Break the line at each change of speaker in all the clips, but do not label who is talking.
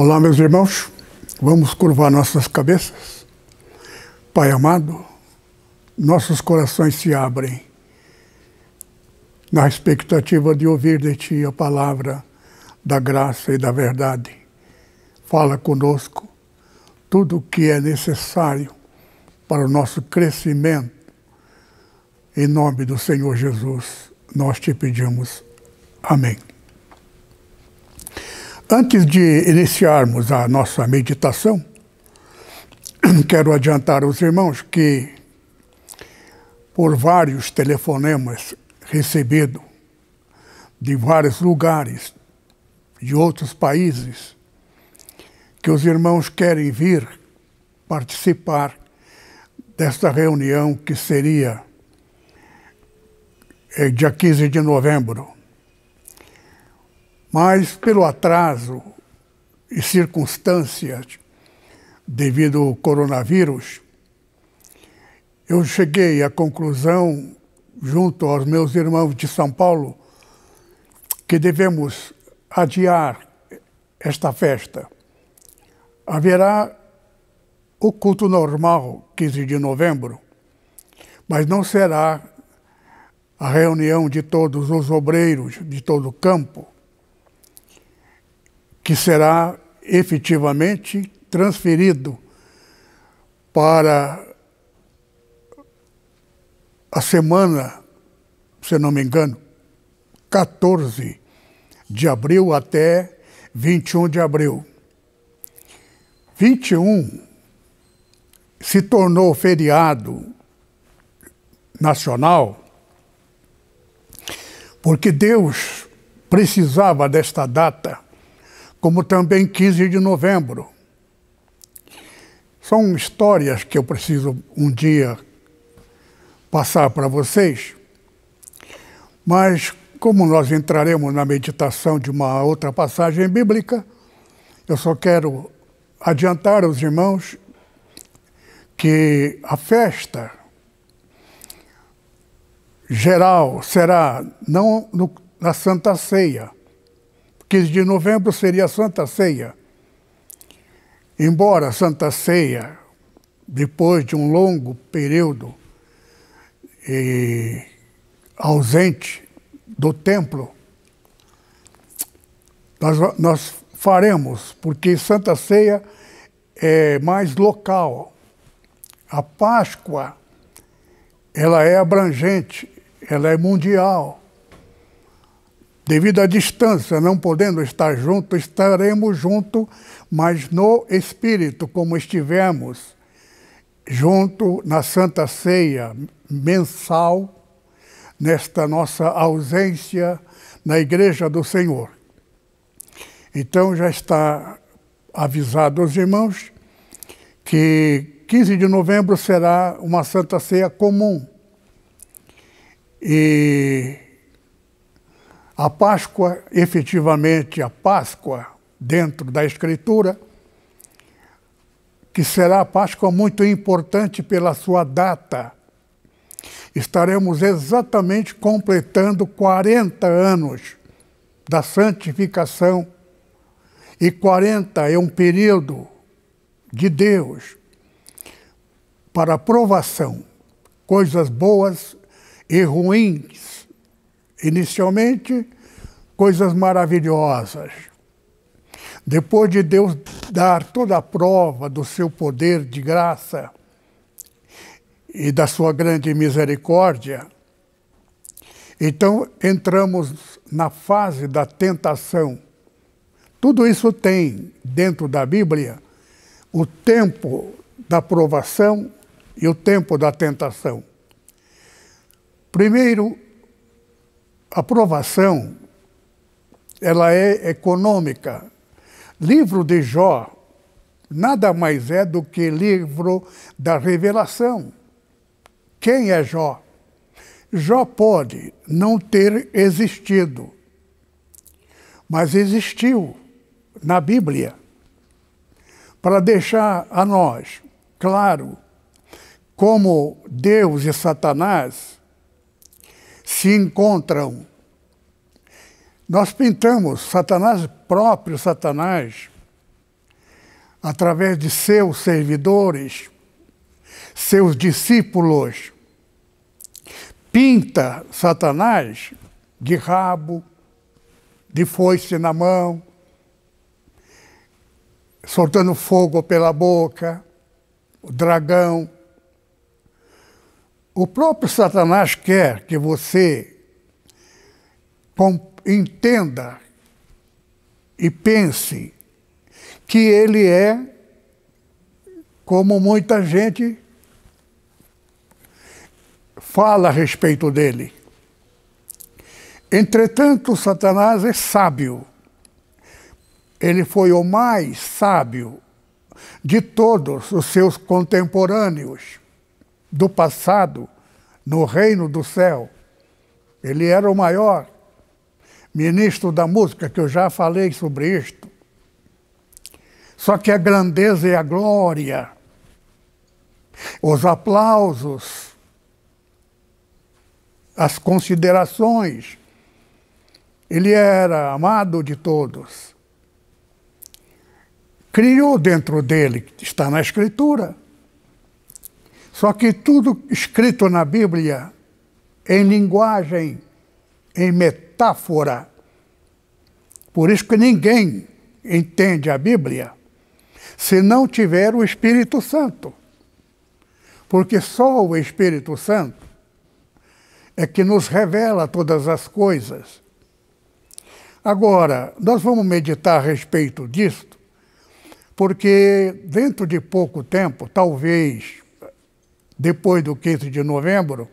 Olá, meus irmãos, vamos curvar nossas cabeças. Pai amado, nossos corações se abrem na expectativa de ouvir de Ti a palavra da graça e da verdade. Fala conosco tudo o que é necessário para o nosso crescimento. Em nome do Senhor Jesus, nós te pedimos. Amém. Antes de iniciarmos a nossa meditação, quero adiantar aos irmãos que, por vários telefonemas recebidos de vários lugares, de outros países, que os irmãos querem vir participar desta reunião que seria é, dia 15 de novembro mas pelo atraso e circunstâncias devido ao coronavírus, eu cheguei à conclusão, junto aos meus irmãos de São Paulo, que devemos adiar esta festa. Haverá o culto normal, 15 de novembro, mas não será a reunião de todos os obreiros de todo o campo que será efetivamente transferido para a semana, se não me engano, 14 de abril até 21 de abril. 21 se tornou feriado nacional porque Deus precisava desta data como também 15 de novembro. São histórias que eu preciso um dia passar para vocês, mas como nós entraremos na meditação de uma outra passagem bíblica, eu só quero adiantar aos irmãos que a festa geral será não no, na Santa Ceia, 15 de novembro seria Santa Ceia. Embora Santa Ceia, depois de um longo período eh, ausente do templo, nós, nós faremos, porque Santa Ceia é mais local. A Páscoa, ela é abrangente, ela é mundial. Devido à distância, não podendo estar junto, estaremos junto, mas no espírito, como estivemos junto na Santa Ceia mensal, nesta nossa ausência na Igreja do Senhor. Então já está avisado aos irmãos que 15 de novembro será uma Santa Ceia comum. E a Páscoa, efetivamente, a Páscoa dentro da Escritura, que será a Páscoa muito importante pela sua data. Estaremos exatamente completando 40 anos da santificação. E 40 é um período de Deus para provação, coisas boas e ruins Inicialmente, coisas maravilhosas. Depois de Deus dar toda a prova do seu poder de graça e da sua grande misericórdia, então entramos na fase da tentação. Tudo isso tem dentro da Bíblia o tempo da provação e o tempo da tentação. Primeiro, a provação ela é econômica. Livro de Jó nada mais é do que livro da revelação. Quem é Jó? Jó pode não ter existido, mas existiu na Bíblia para deixar a nós claro como Deus e Satanás se encontram. Nós pintamos Satanás próprio, Satanás, através de seus servidores, seus discípulos. Pinta Satanás de rabo, de foice na mão, soltando fogo pela boca, o dragão o próprio Satanás quer que você entenda e pense que ele é como muita gente fala a respeito dele. Entretanto, Satanás é sábio. Ele foi o mais sábio de todos os seus contemporâneos do passado no reino do céu. Ele era o maior ministro da música, que eu já falei sobre isto. Só que a grandeza e a glória, os aplausos, as considerações, ele era amado de todos. Criou dentro dele, está na Escritura só que tudo escrito na Bíblia, em linguagem, em metáfora, por isso que ninguém entende a Bíblia se não tiver o Espírito Santo. Porque só o Espírito Santo é que nos revela todas as coisas. Agora, nós vamos meditar a respeito disto, porque dentro de pouco tempo, talvez depois do 15 de novembro,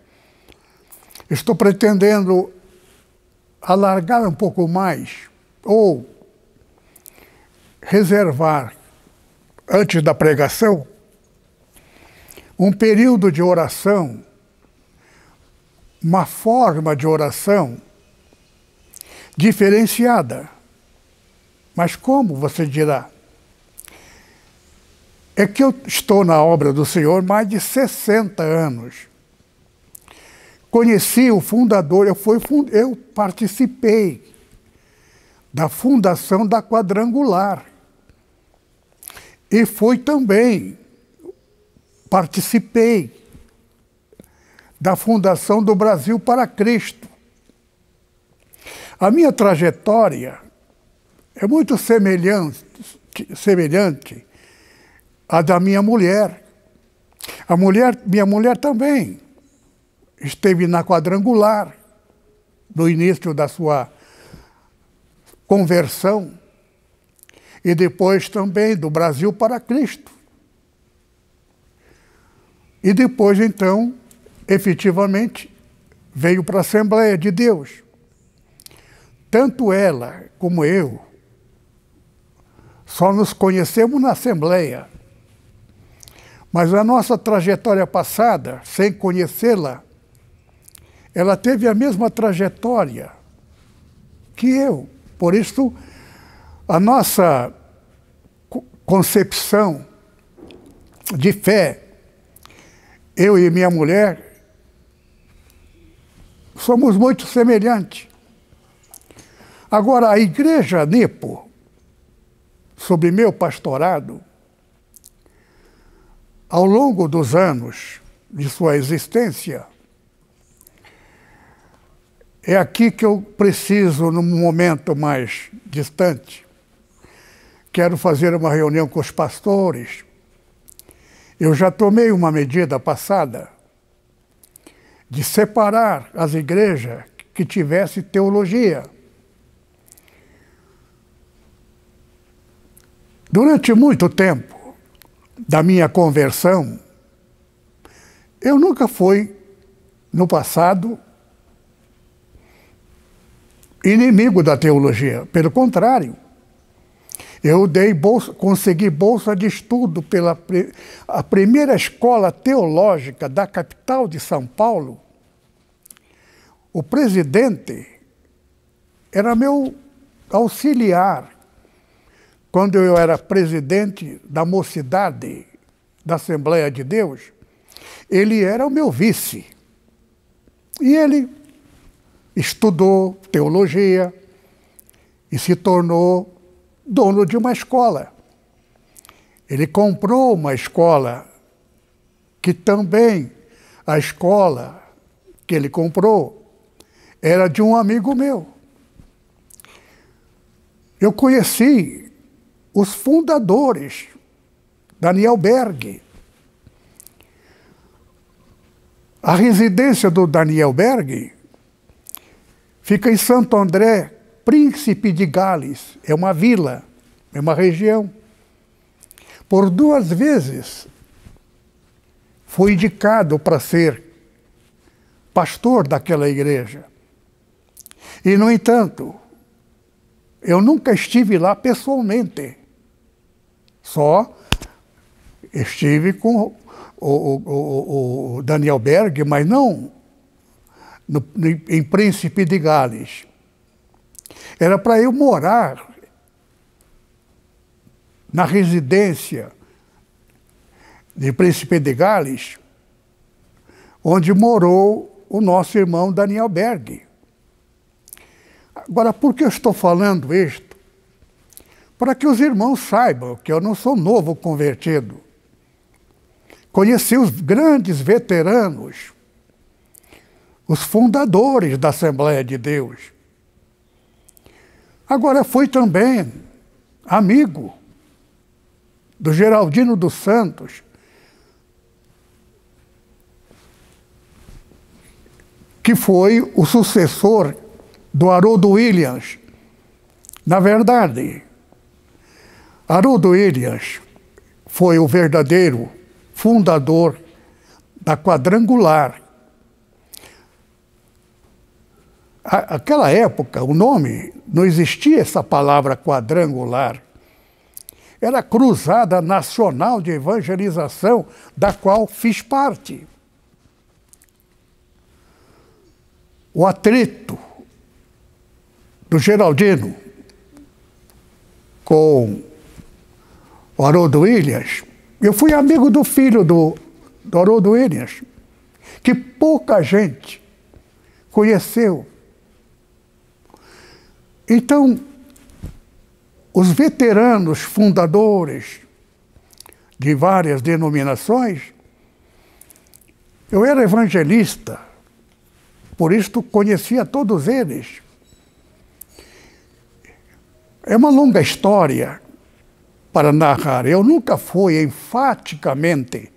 estou pretendendo alargar um pouco mais ou reservar, antes da pregação, um período de oração, uma forma de oração diferenciada. Mas como você dirá? é que eu estou na obra do Senhor mais de 60 anos. Conheci o fundador, eu, fui, eu participei da fundação da Quadrangular. E fui também, participei da fundação do Brasil para Cristo. A minha trajetória é muito semelhante, semelhante a da minha mulher. A mulher, minha mulher também esteve na quadrangular no início da sua conversão e depois também do Brasil para Cristo. E depois então, efetivamente, veio para a Assembleia de Deus. Tanto ela como eu só nos conhecemos na Assembleia mas a nossa trajetória passada, sem conhecê-la, ela teve a mesma trajetória que eu. Por isso, a nossa concepção de fé, eu e minha mulher, somos muito semelhantes. Agora, a igreja Nipo, sobre meu pastorado, ao longo dos anos de sua existência, é aqui que eu preciso, num momento mais distante, quero fazer uma reunião com os pastores. Eu já tomei uma medida passada de separar as igrejas que tivesse teologia. Durante muito tempo, da minha conversão, eu nunca fui, no passado, inimigo da teologia. Pelo contrário, eu dei bolsa, consegui bolsa de estudo pela a primeira escola teológica da capital de São Paulo. O presidente era meu auxiliar quando eu era presidente da mocidade da Assembleia de Deus, ele era o meu vice. E ele estudou teologia e se tornou dono de uma escola. Ele comprou uma escola que também a escola que ele comprou era de um amigo meu. Eu conheci os fundadores, Daniel Berg. A residência do Daniel Berg fica em Santo André, Príncipe de Gales. É uma vila, é uma região. Por duas vezes foi indicado para ser pastor daquela igreja. E, no entanto, eu nunca estive lá pessoalmente. Só estive com o, o, o Daniel Berg, mas não no, em Príncipe de Gales. Era para eu morar na residência de Príncipe de Gales, onde morou o nosso irmão Daniel Berg. Agora, por que eu estou falando isto? para que os irmãos saibam que eu não sou novo convertido. Conheci os grandes veteranos, os fundadores da Assembleia de Deus. Agora, fui também amigo do Geraldino dos Santos. Que foi o sucessor do Haroldo Williams. Na verdade, Haroldo Elias foi o verdadeiro fundador da quadrangular. Aquela época, o nome, não existia essa palavra quadrangular. Era a Cruzada Nacional de Evangelização, da qual fiz parte. O atrito do Geraldino com o Haroldo Ilhas, eu fui amigo do filho do, do Haroldo Ilhas, que pouca gente conheceu. Então, os veteranos fundadores de várias denominações, eu era evangelista, por isso conhecia todos eles. É uma longa história para narrar. Eu nunca fui enfaticamente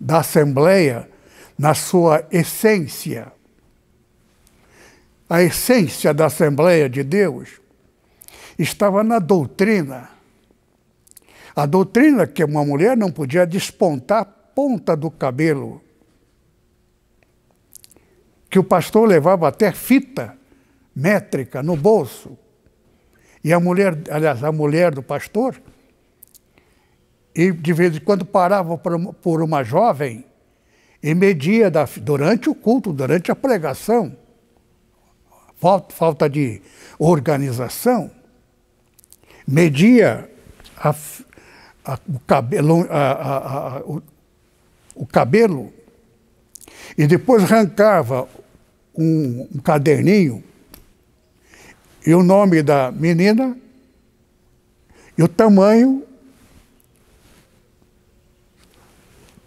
da Assembleia na sua essência. A essência da Assembleia de Deus estava na doutrina. A doutrina que uma mulher não podia despontar a ponta do cabelo, que o pastor levava até fita métrica no bolso e a mulher, aliás, a mulher do pastor, e de vez em quando parava por uma jovem e media da, durante o culto, durante a pregação, falta, falta de organização, media a, a, o, cabelo, a, o, o, cabelo e depois arrancava um, um caderninho e o nome da menina e o tamanho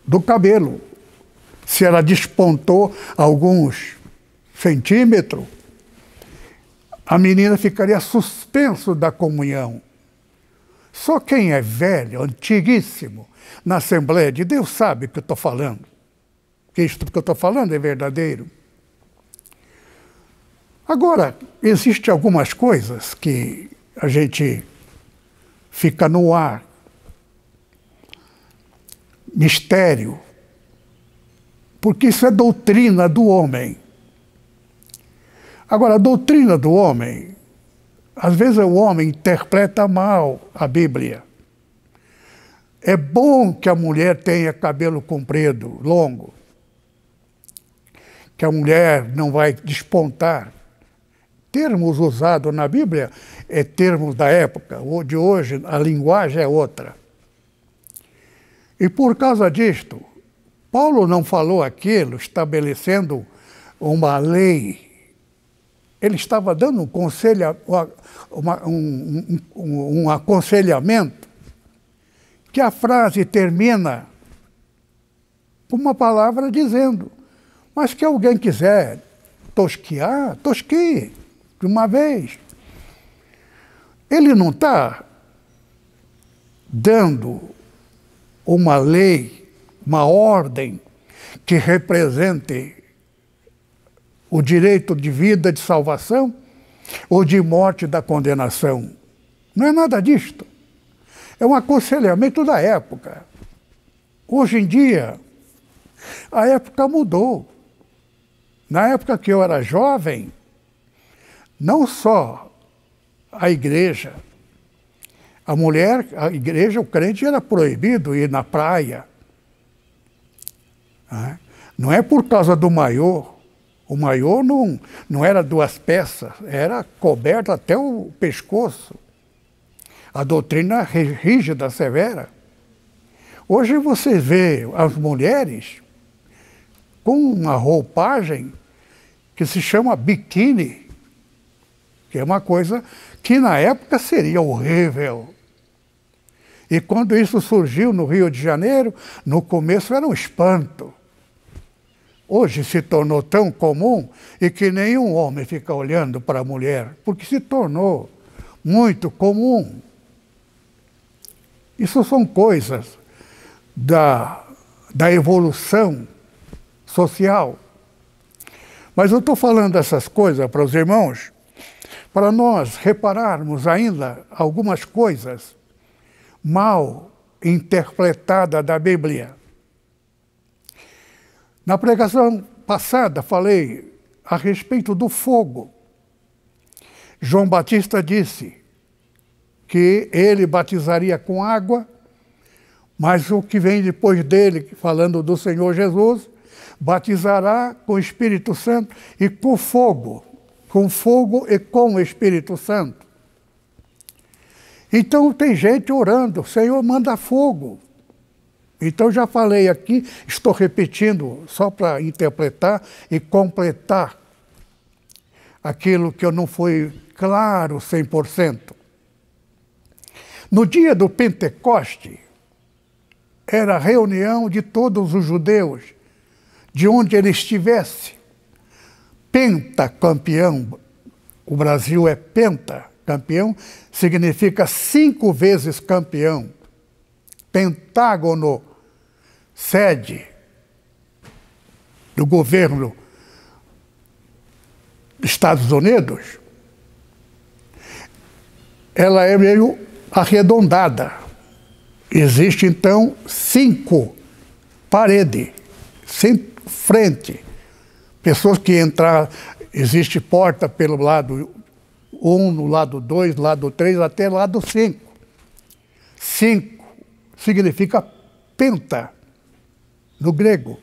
do cabelo. Se ela despontou alguns centímetros, a menina ficaria suspenso da comunhão. Só quem é velho, antiguíssimo, na Assembleia de Deus sabe o que eu estou falando. Que isto que eu estou falando é verdadeiro. Agora, existem algumas coisas que a gente fica no ar. Mistério. Porque isso é doutrina do homem. Agora, a doutrina do homem, às vezes o homem interpreta mal a Bíblia. É bom que a mulher tenha cabelo comprido, longo, que a mulher não vai despontar termos usados na Bíblia é termos da época, ou de hoje a linguagem é outra. E por causa disto, Paulo não falou aquilo estabelecendo uma lei. Ele estava dando um, conselho, uma, um, um, um aconselhamento que a frase termina com uma palavra dizendo, mas que alguém quiser tosquear, tosqueie de uma vez. Ele não está dando uma lei, uma ordem que represente o direito de vida, de salvação, ou de morte da condenação. Não é nada disto. É um aconselhamento da época. Hoje em dia, a época mudou. Na época que eu era jovem, não só a igreja, a mulher, a igreja, o crente era proibido ir na praia. Né? Não é por causa do maiô. O maiô não, não era duas peças, era coberto até o pescoço. A doutrina rígida, severa. Hoje você vê as mulheres com uma roupagem que se chama biquíni que é uma coisa que na época seria horrível. E quando isso surgiu no Rio de Janeiro, no começo era um espanto. Hoje se tornou tão comum e que nenhum homem fica olhando para a mulher, porque se tornou muito comum. Isso são coisas da, da evolução social. Mas eu estou falando essas coisas para os irmãos para nós repararmos ainda algumas coisas mal interpretadas da Bíblia. Na pregação passada falei a respeito do fogo. João Batista disse que ele batizaria com água, mas o que vem depois dele, falando do Senhor Jesus, batizará com o Espírito Santo e com fogo com fogo e com o Espírito Santo. Então tem gente orando, Senhor, manda fogo. Então já falei aqui, estou repetindo só para interpretar e completar aquilo que eu não fui claro 100%. No dia do Pentecoste, era a reunião de todos os judeus, de onde ele estivesse pentacampeão, o Brasil é pentacampeão, significa cinco vezes campeão. Pentágono, sede do governo dos Estados Unidos, ela é meio arredondada. Existe então cinco paredes, cinco frente pessoas que entrar, existe porta pelo lado 1, no lado 2, lado 3, até lado 5. 5 significa penta no grego.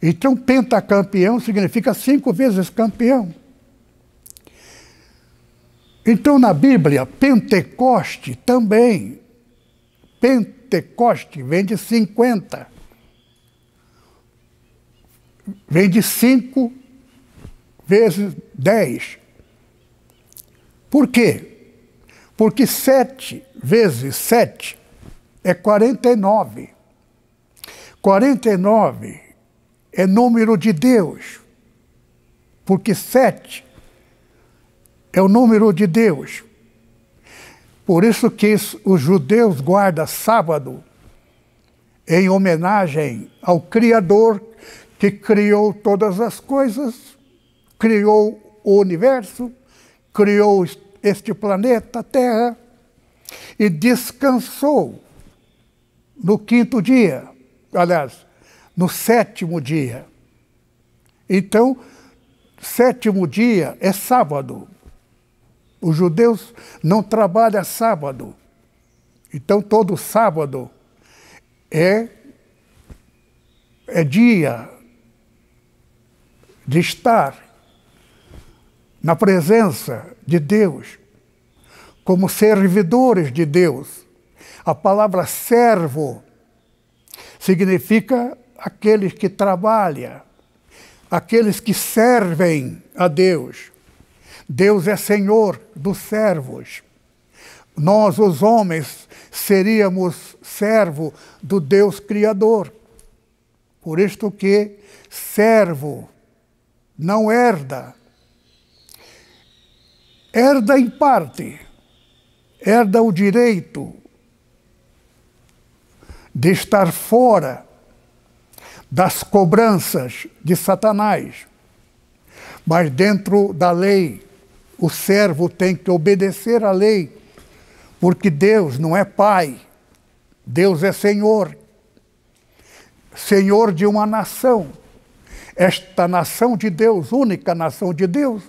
Então, pentacampeão significa cinco vezes campeão. Então, na Bíblia, Pentecoste também. Pentecoste vem de 50 vem de 5 vezes 10. Por quê? Porque 7 vezes 7 é 49. 49 é número de Deus, porque 7 é o número de Deus. Por isso que os judeus guardam sábado em homenagem ao Criador que criou todas as coisas, criou o universo, criou este planeta Terra e descansou no quinto dia, aliás, no sétimo dia. Então, sétimo dia é sábado. Os judeus não trabalham sábado. Então, todo sábado é, é dia, de estar na presença de Deus, como servidores de Deus. A palavra servo significa aqueles que trabalham, aqueles que servem a Deus. Deus é Senhor dos servos. Nós, os homens, seríamos servo do Deus Criador. Por isto que servo não herda. Herda em parte, herda o direito de estar fora das cobranças de Satanás. Mas dentro da lei, o servo tem que obedecer à lei, porque Deus não é pai, Deus é Senhor, Senhor de uma nação esta nação de Deus, única nação de Deus,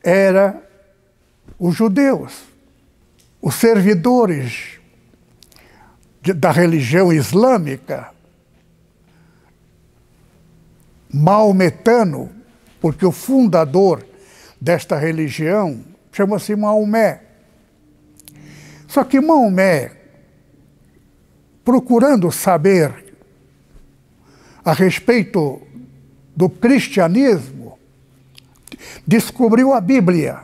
era os judeus, os servidores de, da religião islâmica, maometano, porque o fundador desta religião chama-se Maomé. Só que Maomé, procurando saber a respeito do cristianismo, descobriu a Bíblia.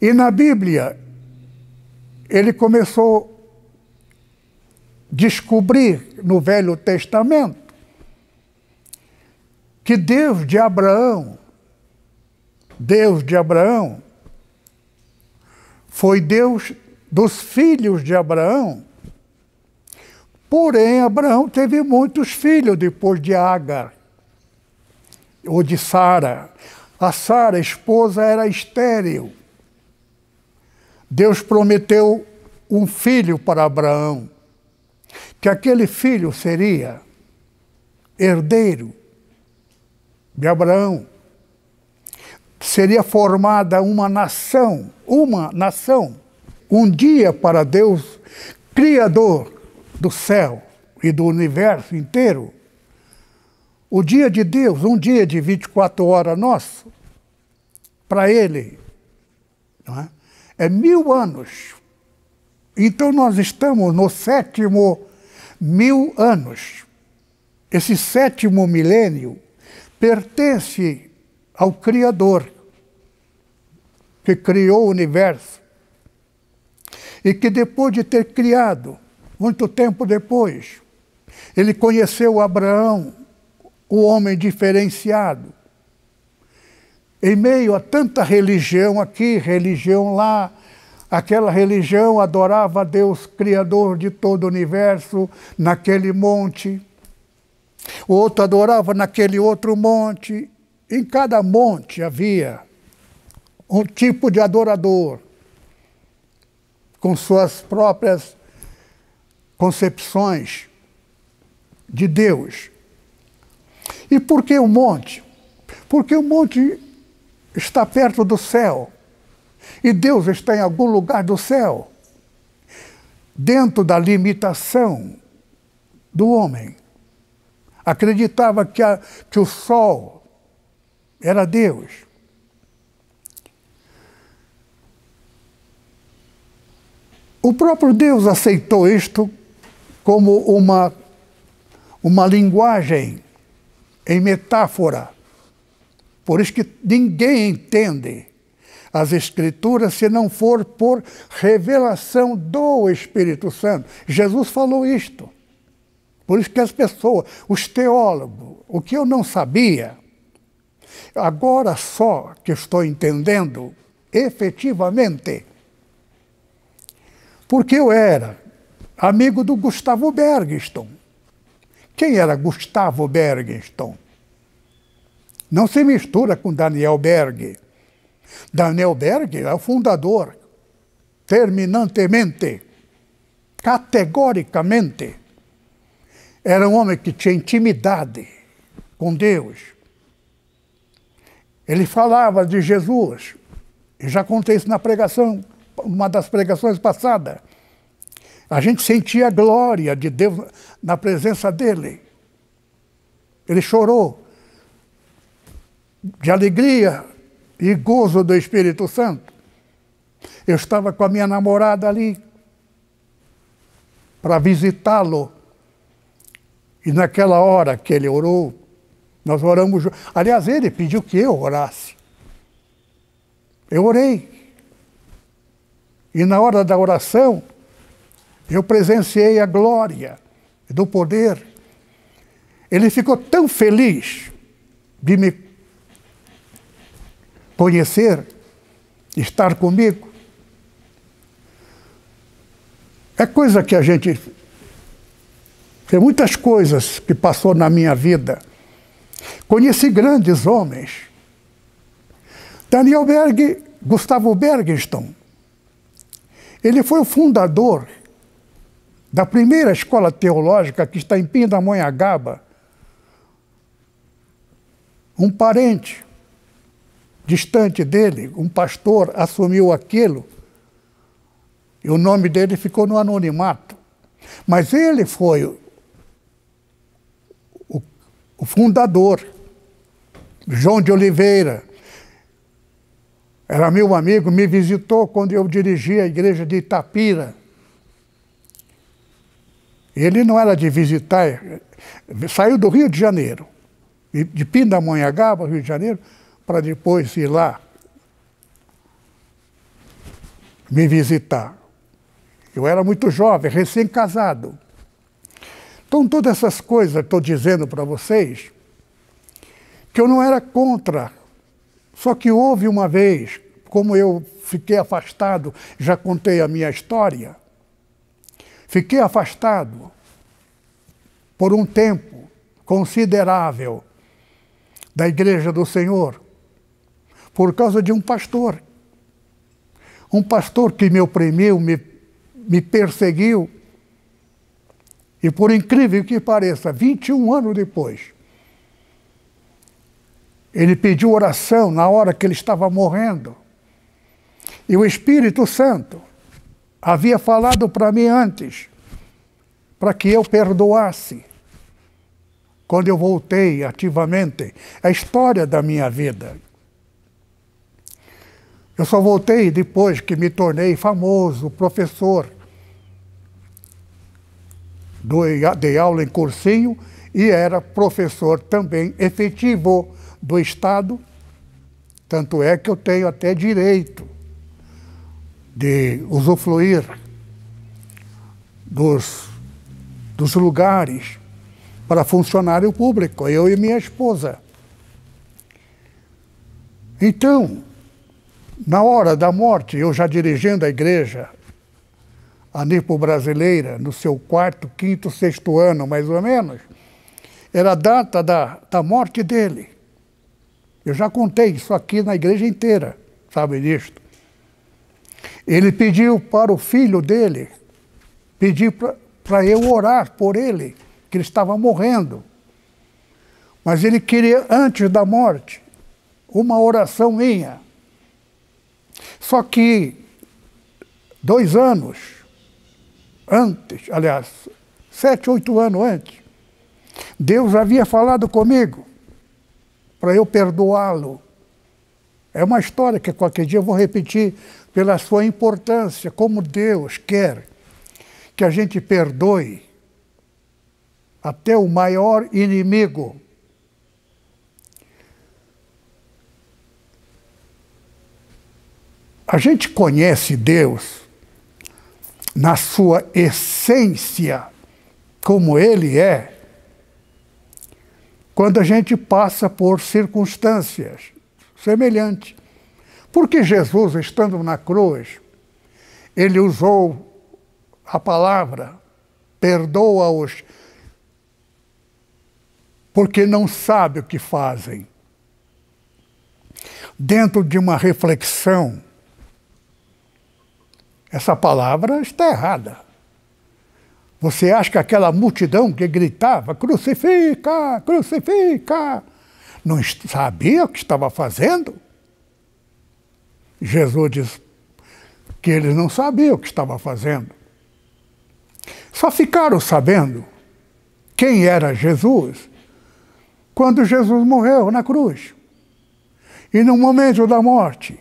E na Bíblia, ele começou a descobrir no Velho Testamento que Deus de Abraão, Deus de Abraão, foi Deus dos filhos de Abraão. Porém, Abraão teve muitos filhos depois de Agar ou de Sara. A Sara, esposa, era estéril. Deus prometeu um filho para Abraão, que aquele filho seria herdeiro de Abraão. Seria formada uma nação, uma nação. Um dia para Deus, Criador do céu e do universo inteiro, o dia de Deus, um dia de 24 horas nosso, para ele, é? é mil anos. Então nós estamos no sétimo mil anos. Esse sétimo milênio pertence ao Criador, que criou o universo. E que depois de ter criado, muito tempo depois, ele conheceu Abraão, o homem diferenciado. Em meio a tanta religião aqui, religião lá, aquela religião adorava Deus Criador de todo o universo, naquele monte. O outro adorava naquele outro monte. Em cada monte havia um tipo de adorador, com suas próprias concepções de Deus. E por que o monte? Porque o monte está perto do céu. E Deus está em algum lugar do céu, dentro da limitação do homem. Acreditava que, a, que o sol era Deus. O próprio Deus aceitou isto como uma, uma linguagem em metáfora. Por isso que ninguém entende as Escrituras se não for por revelação do Espírito Santo. Jesus falou isto. Por isso que as pessoas, os teólogos, o que eu não sabia, agora só que estou entendendo efetivamente. Porque eu era amigo do Gustavo Bergston. Quem era Gustavo Bergenstone? Não se mistura com Daniel Berg. Daniel Berg é o fundador, terminantemente, categoricamente. Era um homem que tinha intimidade com Deus. Ele falava de Jesus. e já contei isso na pregação, uma das pregações passadas. A gente sentia a glória de Deus na presença dele. Ele chorou de alegria e gozo do Espírito Santo. Eu estava com a minha namorada ali para visitá-lo. E naquela hora que ele orou, nós oramos. Aliás, ele pediu que eu orasse. Eu orei. E na hora da oração, eu presenciei a glória do poder. Ele ficou tão feliz de me conhecer, estar comigo. É coisa que a gente. Tem muitas coisas que passou na minha vida. Conheci grandes homens. Daniel Berg, Gustavo Bergston, ele foi o fundador da primeira escola teológica que está em Pindamonhangaba, um parente distante dele, um pastor, assumiu aquilo e o nome dele ficou no anonimato. Mas ele foi o, o, o fundador, João de Oliveira. Era meu amigo, me visitou quando eu dirigia a igreja de Itapira ele não era de visitar, saiu do Rio de Janeiro, de Pindamonhangaba, Rio de Janeiro, para depois ir lá me visitar. Eu era muito jovem, recém-casado. Então, todas essas coisas que estou dizendo para vocês, que eu não era contra, só que houve uma vez, como eu fiquei afastado, já contei a minha história Fiquei afastado por um tempo considerável da Igreja do Senhor por causa de um pastor. Um pastor que me oprimiu, me, me perseguiu. E por incrível que pareça, 21 anos depois, ele pediu oração na hora que ele estava morrendo. E o Espírito Santo havia falado para mim antes, para que eu perdoasse. Quando eu voltei ativamente, é a história da minha vida. Eu só voltei depois que me tornei famoso, professor. Dei, dei aula em cursinho e era professor também efetivo do Estado. Tanto é que eu tenho até direito de usufruir dos, dos lugares para funcionário público, eu e minha esposa. Então, na hora da morte, eu já dirigindo a igreja, a Nipo brasileira, no seu quarto, quinto, sexto ano, mais ou menos, era a data da, da morte dele. Eu já contei isso aqui na igreja inteira, sabe disto. Ele pediu para o filho dele, pediu para eu orar por ele, que ele estava morrendo. Mas ele queria, antes da morte, uma oração minha. Só que, dois anos antes, aliás, sete, oito anos antes, Deus havia falado comigo para eu perdoá-lo. É uma história que qualquer dia eu vou repetir pela sua importância, como Deus quer que a gente perdoe até o maior inimigo. A gente conhece Deus na sua essência, como Ele é, quando a gente passa por circunstâncias semelhantes. Porque Jesus, estando na cruz, ele usou a palavra perdoa-os, porque não sabe o que fazem. Dentro de uma reflexão, essa palavra está errada. Você acha que aquela multidão que gritava crucifica, crucifica, não sabia o que estava fazendo? Jesus diz que eles não sabiam o que estava fazendo. Só ficaram sabendo quem era Jesus quando Jesus morreu na cruz. E no momento da morte,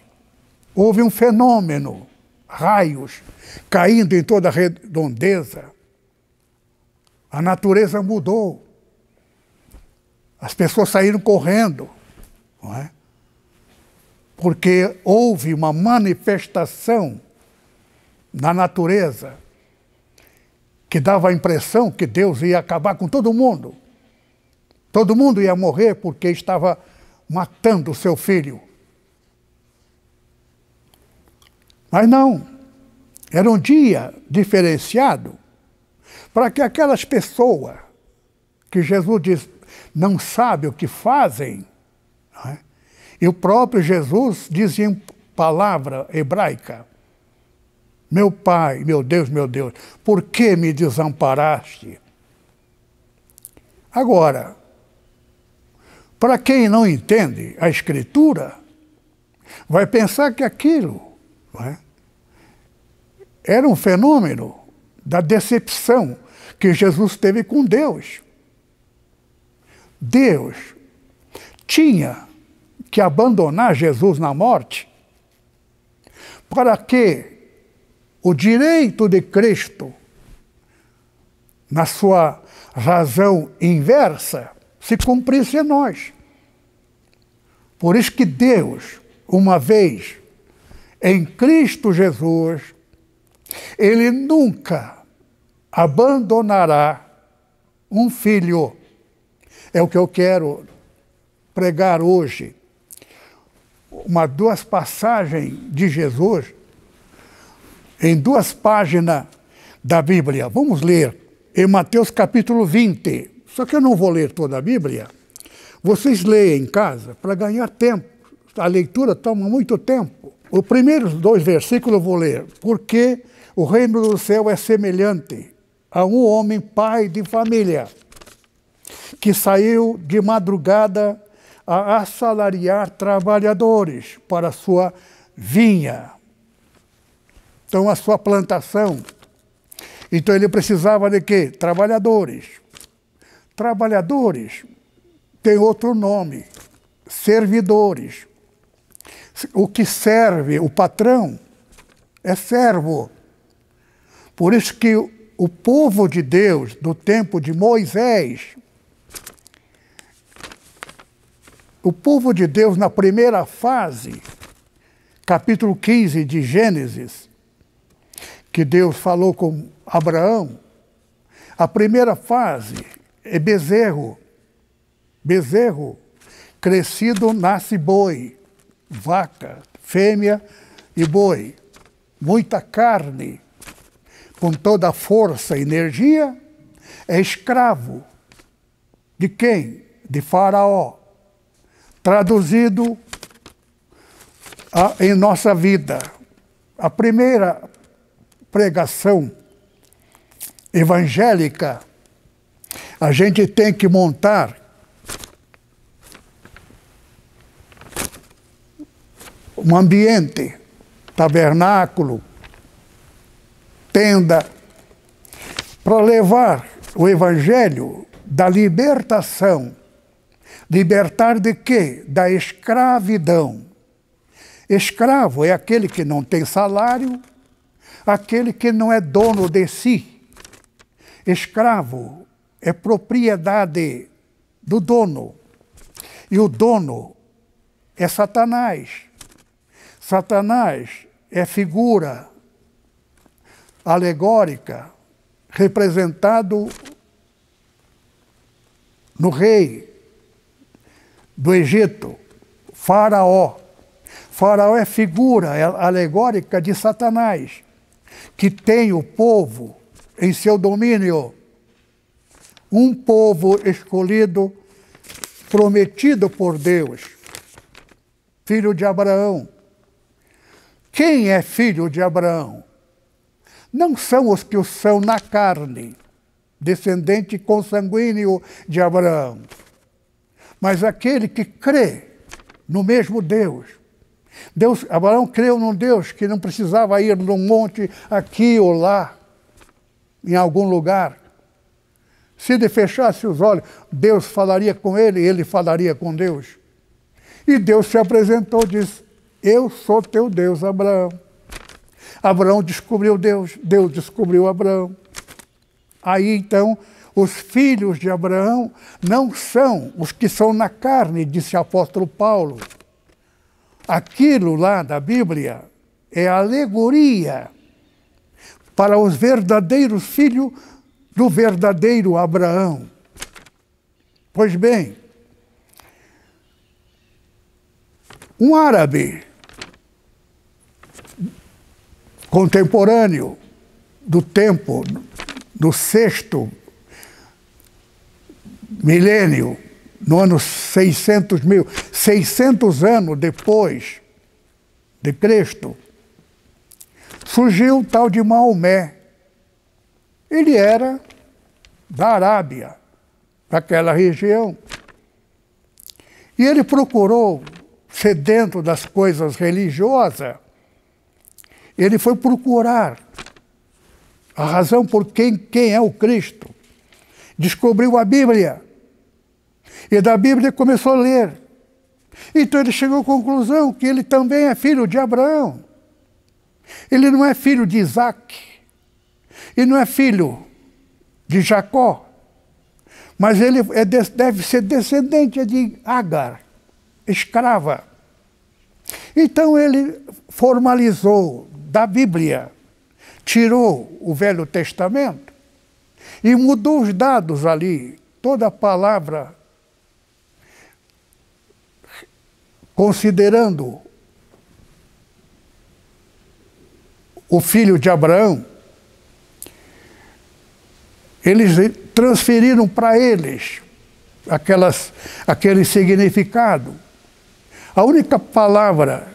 houve um fenômeno, raios caindo em toda a redondeza. A natureza mudou. As pessoas saíram correndo. Não é? porque houve uma manifestação na natureza que dava a impressão que Deus ia acabar com todo mundo. Todo mundo ia morrer porque estava matando o seu filho. Mas não, era um dia diferenciado para que aquelas pessoas que Jesus diz não sabe o que fazem, não é? E o próprio Jesus dizia em palavra hebraica: Meu Pai, meu Deus, meu Deus, por que me desamparaste? Agora, para quem não entende a Escritura, vai pensar que aquilo é? era um fenômeno da decepção que Jesus teve com Deus. Deus tinha que abandonar Jesus na morte, para que o direito de Cristo, na sua razão inversa, se cumprisse em nós. Por isso que Deus, uma vez em Cristo Jesus, ele nunca abandonará um filho. É o que eu quero pregar hoje uma, duas passagens de Jesus em duas páginas da Bíblia. Vamos ler em Mateus capítulo 20. Só que eu não vou ler toda a Bíblia. Vocês leem em casa para ganhar tempo. A leitura toma muito tempo. Os primeiros dois versículos eu vou ler. Porque o reino do céu é semelhante a um homem pai de família que saiu de madrugada a assalariar trabalhadores para sua vinha, então a sua plantação. Então ele precisava de quê? Trabalhadores. Trabalhadores tem outro nome, servidores. O que serve o patrão é servo. Por isso que o povo de Deus, do tempo de Moisés, o povo de Deus, na primeira fase, capítulo 15 de Gênesis, que Deus falou com Abraão, a primeira fase é bezerro. Bezerro crescido nasce boi, vaca, fêmea e boi. Muita carne, com toda a força e energia, é escravo. De quem? De Faraó traduzido a, em nossa vida. A primeira pregação evangélica, a gente tem que montar um ambiente, tabernáculo, tenda, para levar o evangelho da libertação Libertar de quê? Da escravidão. Escravo é aquele que não tem salário, aquele que não é dono de si. Escravo é propriedade do dono. E o dono é Satanás. Satanás é figura alegórica representado no rei do Egito, Faraó. Faraó é figura é, alegórica de Satanás, que tem o povo em seu domínio. Um povo escolhido, prometido por Deus, filho de Abraão. Quem é filho de Abraão? Não são os que o são na carne, descendente consanguíneo de Abraão mas aquele que crê no mesmo Deus. Deus, Abraão creu num Deus que não precisava ir num monte aqui ou lá, em algum lugar. Se ele fechasse os olhos, Deus falaria com ele, ele falaria com Deus. E Deus se apresentou e disse: Eu sou teu Deus, Abraão. Abraão descobriu Deus, Deus descobriu Abraão. Aí então os filhos de Abraão não são os que são na carne, disse o apóstolo Paulo. Aquilo lá da Bíblia é alegoria para os verdadeiros filhos do verdadeiro Abraão. Pois bem, um árabe contemporâneo do tempo do sexto milênio, no ano 600 mil, 600 anos depois de Cristo, surgiu o tal de Maomé. Ele era da Arábia, daquela região. E ele procurou, ser dentro das coisas religiosas, ele foi procurar a razão por quem, quem é o Cristo descobriu a Bíblia. E da Bíblia começou a ler. Então ele chegou à conclusão que ele também é filho de Abraão. Ele não é filho de Isaac. E não é filho de Jacó. Mas ele é de, deve ser descendente de Agar, escrava. Então ele formalizou da Bíblia, tirou o Velho Testamento e mudou os dados ali, toda a palavra, considerando o filho de Abraão, eles transferiram para eles aquelas, aquele significado. A única palavra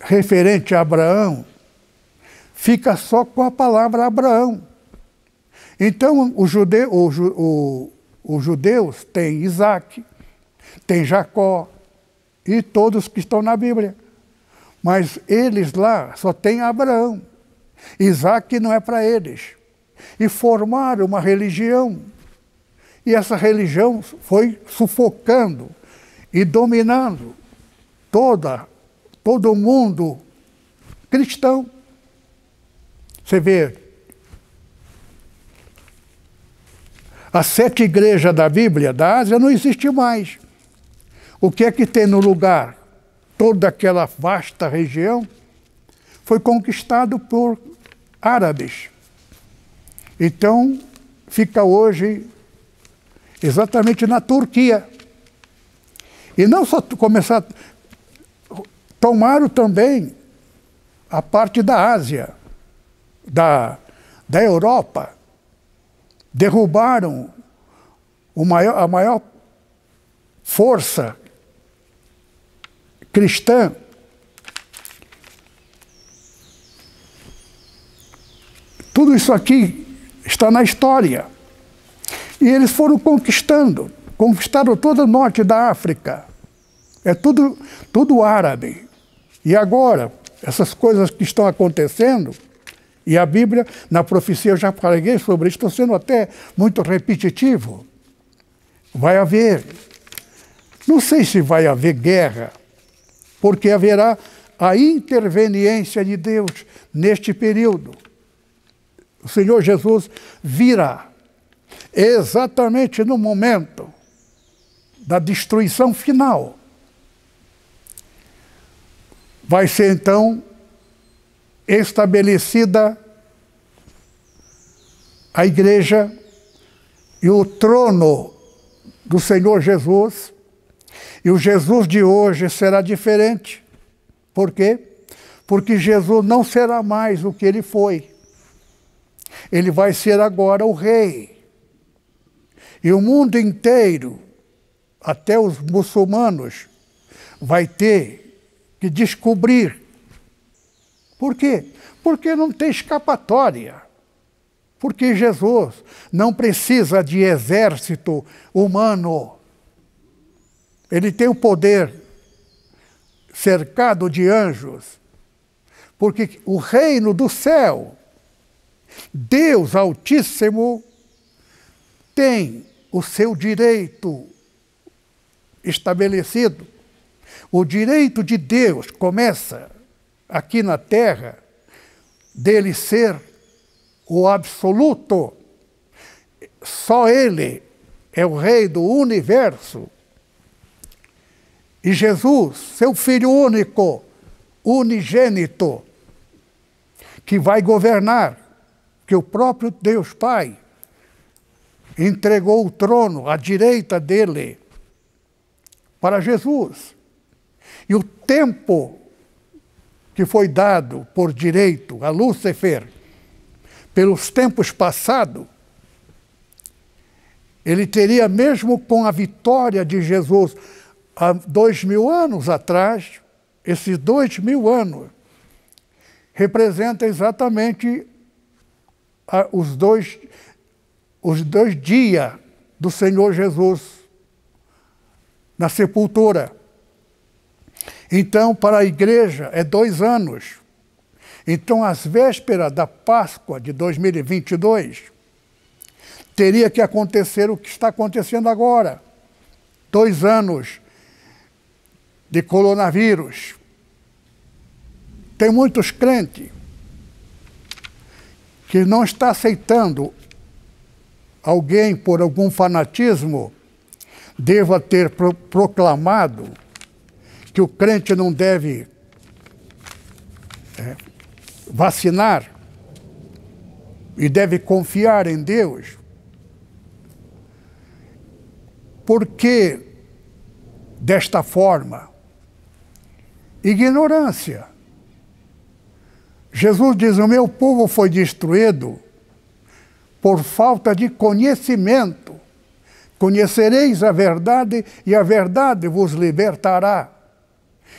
referente a Abraão fica só com a palavra Abraão. Então, os o, o, judeus têm Isaac, tem Jacó e todos que estão na Bíblia. Mas eles lá só têm Abraão. Isaac não é para eles. E formaram uma religião. E essa religião foi sufocando e dominando toda, todo o mundo cristão. Você vê As sete igrejas da Bíblia, da Ásia, não existe mais. O que é que tem no lugar? Toda aquela vasta região foi conquistado por árabes. Então, fica hoje exatamente na Turquia. E não só começar. Tomaram também a parte da Ásia, da, da Europa derrubaram maior, a maior força cristã Tudo isso aqui está na história. E eles foram conquistando, conquistaram todo o norte da África. É tudo, tudo árabe. E agora, essas coisas que estão acontecendo, e a Bíblia, na profecia, eu já falei sobre isso, estou sendo até muito repetitivo. Vai haver. Não sei se vai haver guerra, porque haverá a interveniência de Deus neste período. O Senhor Jesus virá exatamente no momento da destruição final. Vai ser então estabelecida a igreja e o trono do Senhor Jesus. E o Jesus de hoje será diferente. Por quê? Porque Jesus não será mais o que ele foi. Ele vai ser agora o rei. E o mundo inteiro, até os muçulmanos, vai ter que descobrir por quê? Porque não tem escapatória. Porque Jesus não precisa de exército humano. Ele tem o poder cercado de anjos. Porque o reino do céu, Deus Altíssimo, tem o seu direito estabelecido. O direito de Deus começa aqui na Terra, dele ser o absoluto. Só ele é o rei do universo. E Jesus, seu filho único, unigênito, que vai governar, que o próprio Deus Pai entregou o trono à direita dele para Jesus. E o tempo que foi dado por direito a Lúcifer pelos tempos passados, ele teria, mesmo com a vitória de Jesus há dois mil anos atrás, esses dois mil anos representa exatamente os dois, os dois dias do Senhor Jesus na sepultura. Então, para a igreja, é dois anos. Então, às vésperas da Páscoa de 2022, teria que acontecer o que está acontecendo agora. Dois anos de coronavírus. Tem muitos crentes que não está aceitando alguém por algum fanatismo deva ter pro proclamado que o crente não deve é, vacinar e deve confiar em Deus, porque desta forma, ignorância. Jesus diz: O meu povo foi destruído por falta de conhecimento. Conhecereis a verdade e a verdade vos libertará.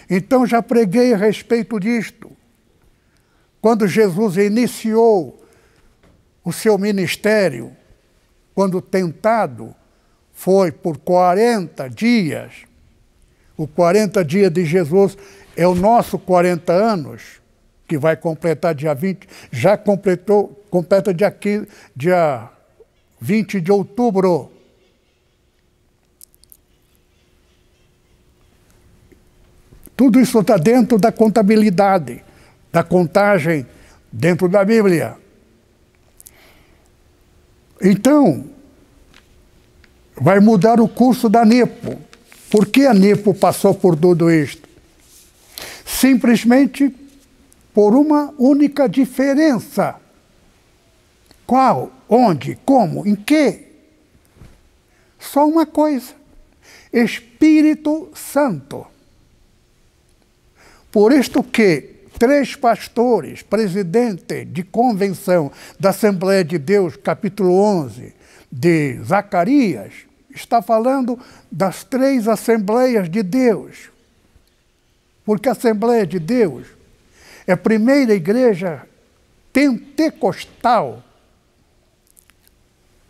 Então já preguei a respeito disto. Quando Jesus iniciou o seu ministério, quando tentado, foi por 40 dias. O 40 dia de Jesus é o nosso 40 anos, que vai completar dia 20, já completou, completa dia, 15, dia 20 de outubro. Tudo isso está dentro da contabilidade, da contagem dentro da Bíblia. Então, vai mudar o curso da Nepo. Por que a Nepo passou por tudo isto? Simplesmente por uma única diferença. Qual? Onde? Como? Em que? Só uma coisa: Espírito Santo. Por isto que três pastores, presidente de convenção da Assembleia de Deus, capítulo 11, de Zacarias, está falando das três Assembleias de Deus. Porque a Assembleia de Deus é a primeira igreja pentecostal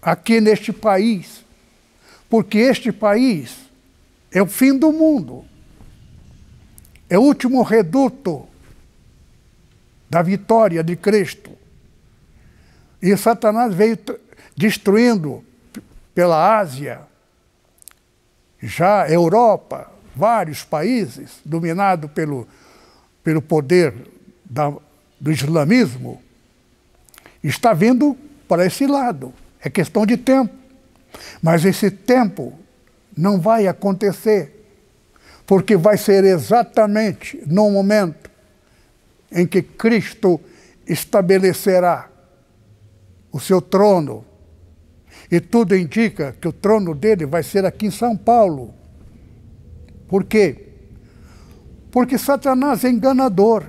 aqui neste país. Porque este país é o fim do mundo é o último reduto da vitória de Cristo. E Satanás veio destruindo pela Ásia, já Europa, vários países dominado pelo, pelo poder da, do islamismo, está vindo para esse lado. É questão de tempo. Mas esse tempo não vai acontecer porque vai ser exatamente no momento em que Cristo estabelecerá o seu trono. E tudo indica que o trono dele vai ser aqui em São Paulo. Por quê? Porque Satanás é enganador.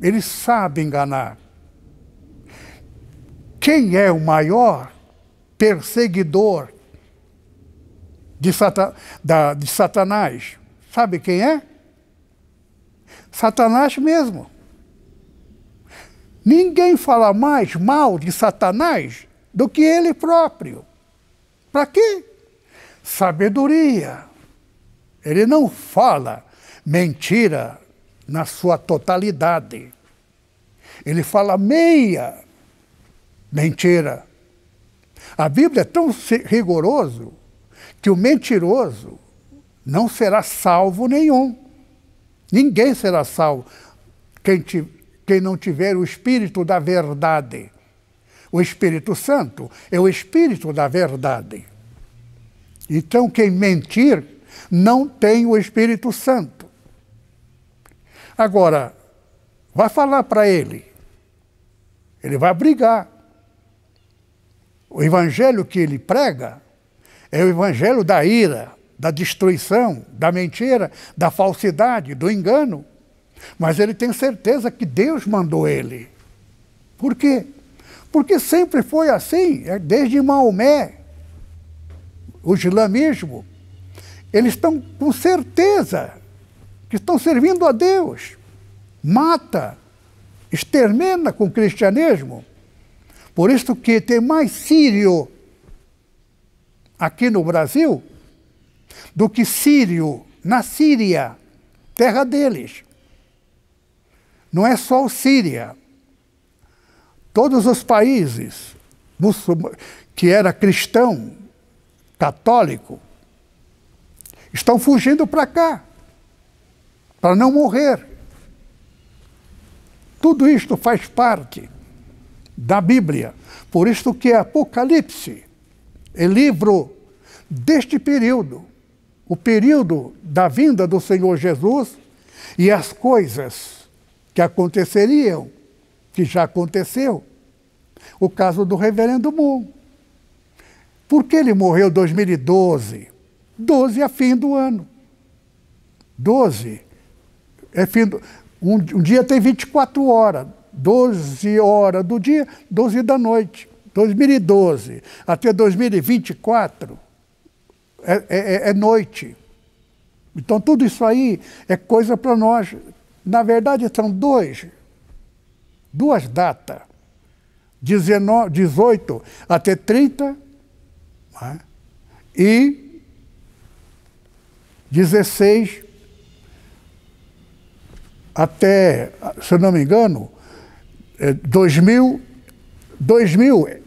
Ele sabe enganar. Quem é o maior perseguidor de, de Satanás? Sabe quem é? Satanás mesmo. Ninguém fala mais mal de Satanás do que ele próprio. Para quê? Sabedoria. Ele não fala mentira na sua totalidade. Ele fala meia mentira. A Bíblia é tão rigoroso que o mentiroso não será salvo nenhum. Ninguém será salvo quem, te, quem não tiver o Espírito da Verdade. O Espírito Santo é o Espírito da Verdade. Então, quem mentir não tem o Espírito Santo. Agora, vai falar para ele. Ele vai brigar. O evangelho que ele prega é o evangelho da ira, da destruição, da mentira, da falsidade, do engano. Mas ele tem certeza que Deus mandou ele. Por quê? Porque sempre foi assim, é, desde Maomé, o islamismo. Eles estão com certeza que estão servindo a Deus. Mata, extermina com o cristianismo. Por isso que tem mais sírio aqui no Brasil do que sírio na Síria, terra deles. Não é só o Síria. Todos os países que era cristão, católico, estão fugindo para cá, para não morrer. Tudo isto faz parte da Bíblia. Por isto que Apocalipse é livro deste período o período da vinda do Senhor Jesus e as coisas que aconteceriam, que já aconteceu. O caso do reverendo Moon. Por que ele morreu em 2012? 12 é fim do ano. 12 é fim do... Um, um dia tem 24 horas. 12 horas do dia, 12 da noite. 2012 até 2024 é, é, é, é noite. Então tudo isso aí é coisa para nós. Na verdade, são dois, duas datas, 19, 18 até 30 é? e 16 até, se eu não me engano, 2000, 2000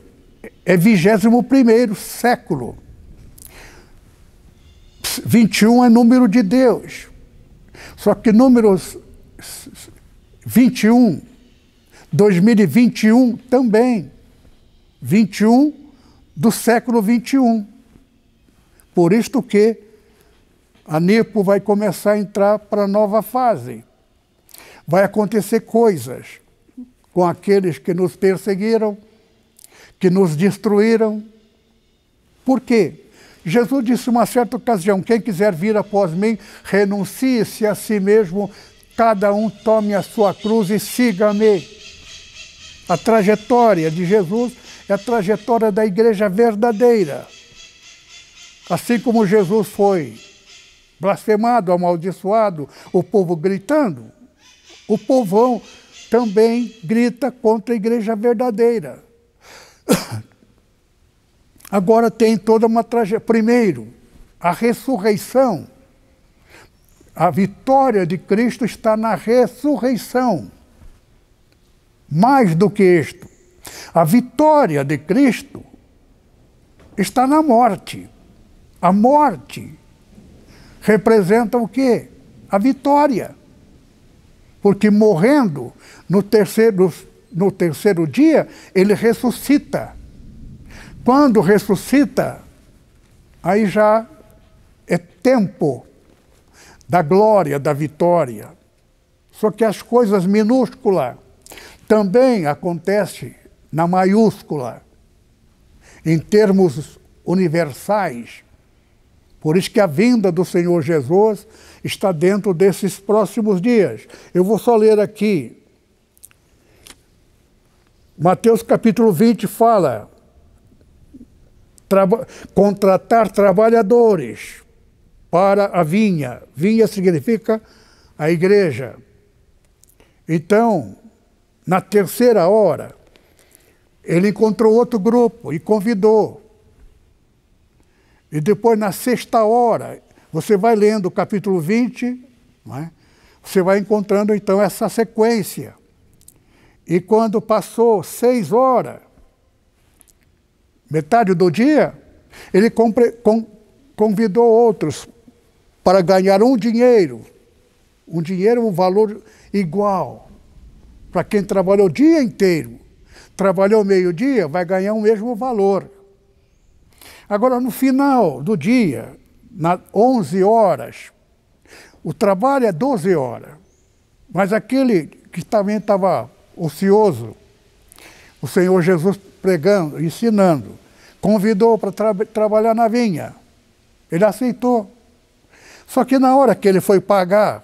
é 21 é, século. 21 é número de Deus. Só que números 21, 2021 também. 21 do século 21. Por isto que a NEPO vai começar a entrar para a nova fase. Vai acontecer coisas com aqueles que nos perseguiram, que nos destruíram. Por quê? Jesus disse uma certa ocasião: quem quiser vir após mim, renuncie-se a si mesmo, cada um tome a sua cruz e siga-me. A trajetória de Jesus é a trajetória da igreja verdadeira. Assim como Jesus foi blasfemado, amaldiçoado, o povo gritando, o povão também grita contra a igreja verdadeira. Agora tem toda uma tragédia. Primeiro, a ressurreição. A vitória de Cristo está na ressurreição. Mais do que isto, a vitória de Cristo está na morte. A morte representa o quê? A vitória. Porque morrendo no terceiro, no terceiro dia, ele ressuscita. Quando ressuscita, aí já é tempo da glória, da vitória. Só que as coisas minúsculas também acontecem na maiúscula, em termos universais. Por isso que a vinda do Senhor Jesus está dentro desses próximos dias. Eu vou só ler aqui. Mateus capítulo 20 fala: contratar trabalhadores para a vinha. Vinha significa a igreja. Então, na terceira hora, ele encontrou outro grupo e convidou. E depois, na sexta hora, você vai lendo o capítulo 20, é? você vai encontrando então essa sequência. E quando passou seis horas, metade do dia, ele compre, com, convidou outros para ganhar um dinheiro, um dinheiro, um valor igual. Para quem trabalhou o dia inteiro, trabalhou meio-dia, vai ganhar o mesmo valor. Agora, no final do dia, na 11 horas, o trabalho é 12 horas, mas aquele que também estava ocioso, o Senhor Jesus pregando, ensinando. Convidou para tra trabalhar na vinha. Ele aceitou. Só que na hora que ele foi pagar,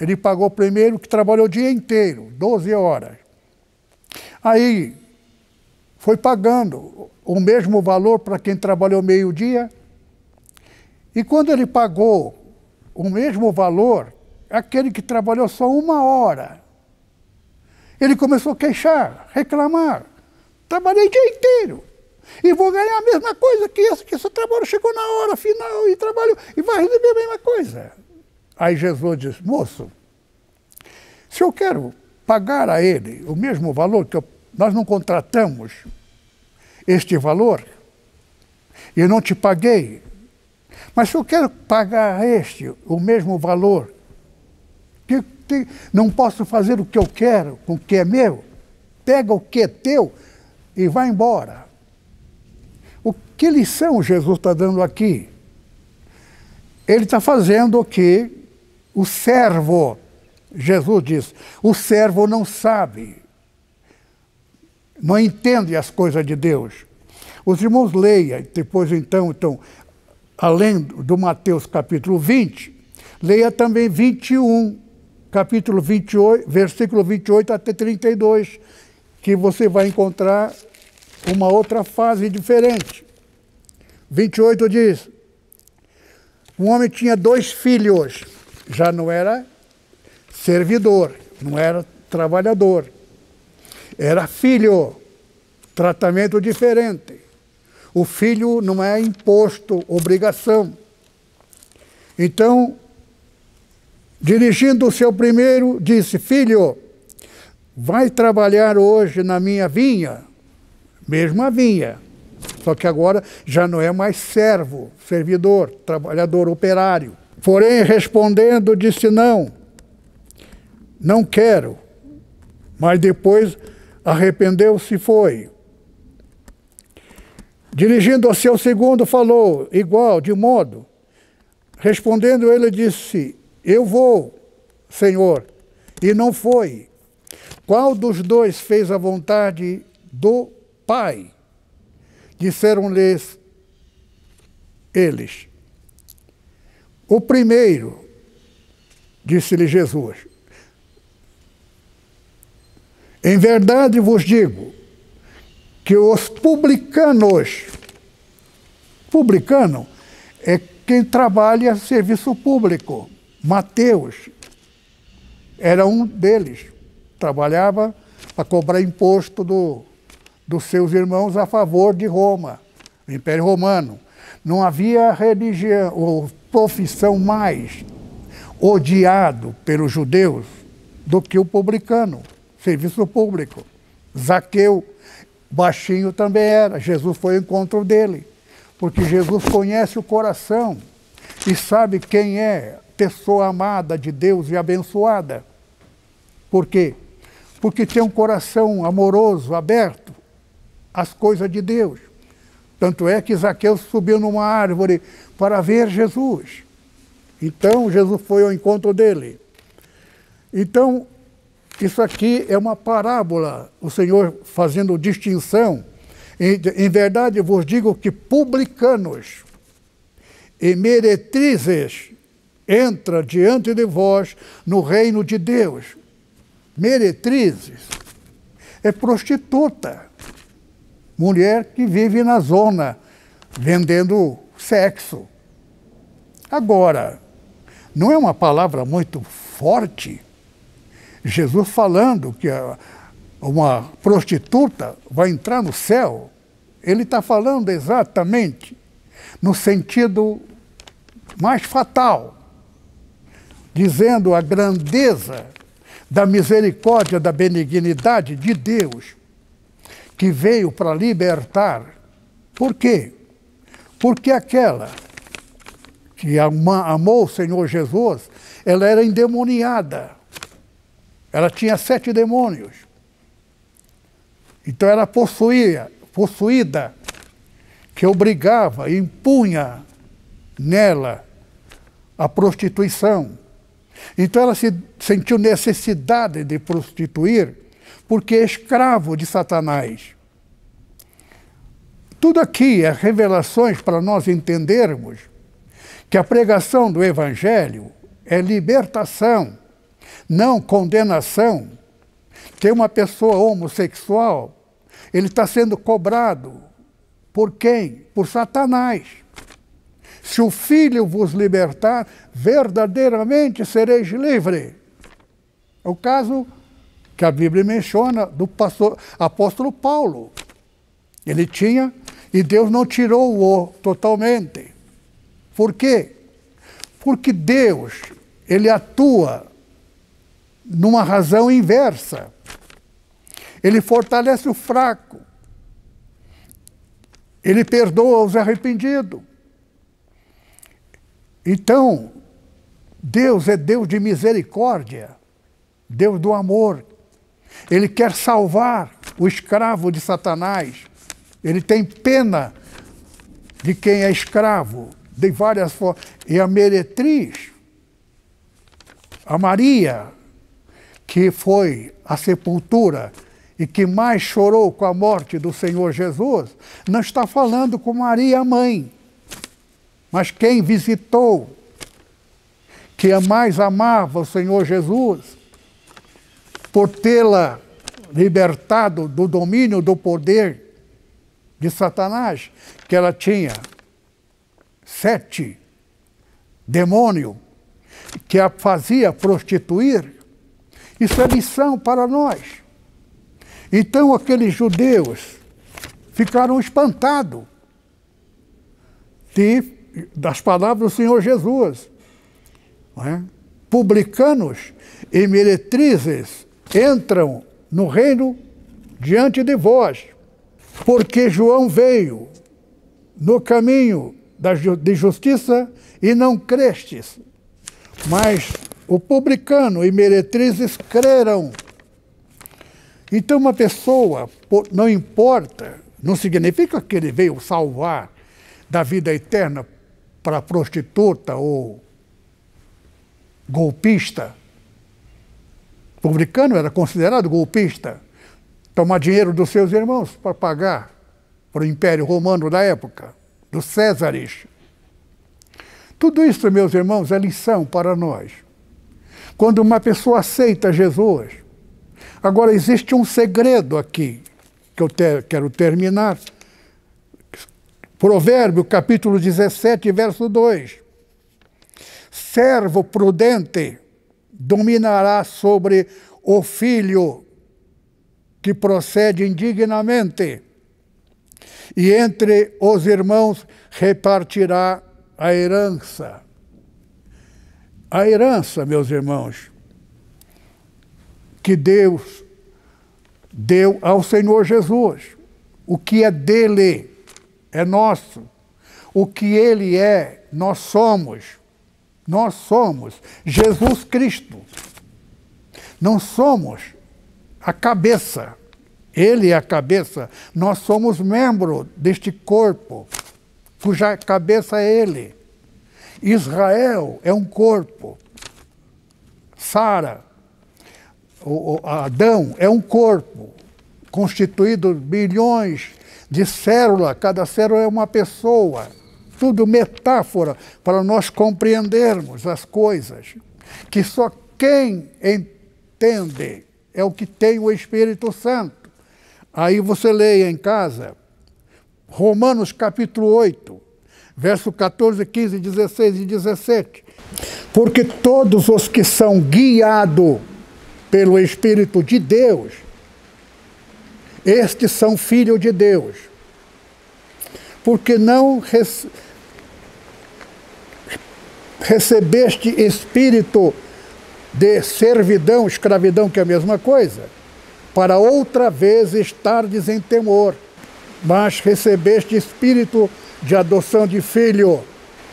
ele pagou primeiro que trabalhou o dia inteiro, 12 horas. Aí foi pagando o mesmo valor para quem trabalhou meio-dia. E quando ele pagou o mesmo valor, aquele que trabalhou só uma hora, ele começou a queixar, reclamar. Trabalhei o dia inteiro. E vou ganhar a mesma coisa que esse, que esse trabalho chegou na hora final e trabalho e vai receber a mesma coisa. Aí Jesus diz, moço, se eu quero pagar a ele o mesmo valor que eu, nós não contratamos este valor, eu não te paguei, mas se eu quero pagar a este o mesmo valor, que, que não posso fazer o que eu quero com o que é meu, pega o que é teu e vai embora. O que lição Jesus está dando aqui? Ele está fazendo o que o servo, Jesus diz, o servo não sabe, não entende as coisas de Deus. Os irmãos leia, depois então, então, além do Mateus capítulo 20, leia também 21, capítulo 28, versículo 28 até 32 que você vai encontrar uma outra fase diferente. 28 diz: Um homem tinha dois filhos, já não era servidor, não era trabalhador, era filho, tratamento diferente. O filho não é imposto, obrigação. Então, dirigindo-se ao primeiro, disse: Filho, vai trabalhar hoje na minha vinha, mesma vinha, só que agora já não é mais servo, servidor, trabalhador, operário. Porém, respondendo, disse não, não quero. Mas depois arrependeu-se e foi. Dirigindo se ao segundo, falou igual, de modo. Respondendo, ele disse: Eu vou, Senhor. E não foi. Qual dos dois fez a vontade do Pai? Disseram-lhes eles. O primeiro, disse-lhe Jesus, em verdade vos digo que os publicanos, publicano é quem trabalha serviço público. Mateus era um deles trabalhava para cobrar imposto do, dos seus irmãos a favor de Roma, do Império Romano. Não havia religião ou profissão mais odiado pelos judeus do que o publicano, serviço público. Zaqueu, baixinho também era, Jesus foi ao encontro dele, porque Jesus conhece o coração e sabe quem é pessoa amada de Deus e abençoada. Por quê? porque tem um coração amoroso, aberto às coisas de Deus. Tanto é que Zaqueu subiu numa árvore para ver Jesus. Então Jesus foi ao encontro dele. Então, isso aqui é uma parábola, o Senhor fazendo distinção. Em, em verdade vos digo que publicanos e meretrizes entra diante de vós no reino de Deus meretrizes, é prostituta, mulher que vive na zona vendendo sexo. Agora, não é uma palavra muito forte? Jesus falando que uma prostituta vai entrar no céu, ele está falando exatamente no sentido mais fatal, dizendo a grandeza da misericórdia, da benignidade de Deus, que veio para libertar. Por quê? Porque aquela que amou o Senhor Jesus, ela era endemoniada. Ela tinha sete demônios. Então ela possuía, possuída, que obrigava, impunha nela a prostituição então ela se sentiu necessidade de prostituir porque é escravo de Satanás. Tudo aqui é revelações para nós entendermos que a pregação do Evangelho é libertação, não condenação. Tem uma pessoa homossexual, ele está sendo cobrado por quem? Por Satanás. Se o Filho vos libertar, verdadeiramente sereis livre. É o caso que a Bíblia menciona do pastor, apóstolo Paulo. Ele tinha, e Deus não tirou-o totalmente. Por quê? Porque Deus, ele atua numa razão inversa. Ele fortalece o fraco. Ele perdoa os arrependidos. Então, Deus é Deus de misericórdia, Deus do amor. Ele quer salvar o escravo de Satanás. Ele tem pena de quem é escravo, de várias formas. E a meretriz, a Maria, que foi à sepultura e que mais chorou com a morte do Senhor Jesus, não está falando com Maria, mãe mas quem visitou, que é mais amava o Senhor Jesus, por tê-la libertado do domínio do poder de Satanás, que ela tinha sete demônio que a fazia prostituir, isso é lição para nós. Então aqueles judeus ficaram espantados de das palavras do Senhor Jesus. É? Publicanos e meretrizes entram no reino diante de vós, porque João veio no caminho de justiça e não crestes, mas o publicano e meretrizes creram. Então, uma pessoa, não importa, não significa que ele veio salvar da vida eterna para prostituta ou golpista. O publicano era considerado golpista. Tomar dinheiro dos seus irmãos para pagar para o Império Romano da época, dos Césares. Tudo isso, meus irmãos, é lição para nós. Quando uma pessoa aceita Jesus. Agora, existe um segredo aqui, que eu te, quero terminar Provérbio capítulo 17, verso 2. Servo prudente dominará sobre o filho que procede indignamente, e entre os irmãos repartirá a herança. A herança, meus irmãos, que Deus deu ao Senhor Jesus, o que é dele é nosso. O que ele é, nós somos. Nós somos Jesus Cristo. Não somos a cabeça. Ele é a cabeça. Nós somos membro deste corpo, cuja cabeça é ele. Israel é um corpo. Sara, Adão é um corpo constituído bilhões de célula, cada célula é uma pessoa. Tudo metáfora para nós compreendermos as coisas. Que só quem entende é o que tem o Espírito Santo. Aí você leia em casa Romanos capítulo 8, verso 14, 15, 16 e 17. Porque todos os que são guiados pelo Espírito de Deus, estes são filhos de Deus, porque não rece recebeste espírito de servidão, escravidão, que é a mesma coisa, para outra vez estardes em temor, mas recebeste espírito de adoção de filho.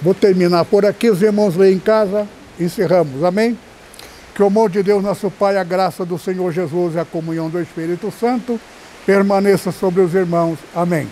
Vou terminar por aqui, os irmãos lêem em casa, encerramos, amém? Que o amor de Deus, nosso Pai, a graça do Senhor Jesus e a comunhão do Espírito Santo permaneça sobre os irmãos. Amém.